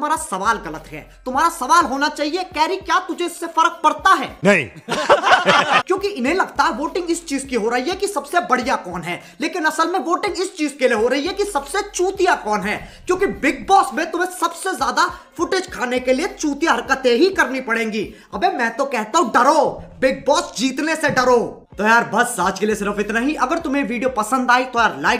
तुम्हारा सवाल गलत है तुम्हारा सवाल होना चाहिए कैरी क्या तुझे इससे फर्क पड़ता है नहीं क्योंकि इन्हें लगता है वोटिंग इस चीज की हो रही है कि सबसे बढ़िया कौन है लेकिन असल में वोटिंग इस चीज के लिए हो रही है कि सबसे चूतिया कौन है क्योंकि बिग बॉस में तुम्हें सबसे ज्यादा फुटेज खाने के लिए चूतिया हरकतें ही करनी पड़ेंगी अबे मैं तो कहता हूँ डरो बिग बॉस जीतने से डरो तो यार बस आज के लिए सिर्फ इतना ही अगर तुम्हें वीडियो पसंद आई तो यार लाइक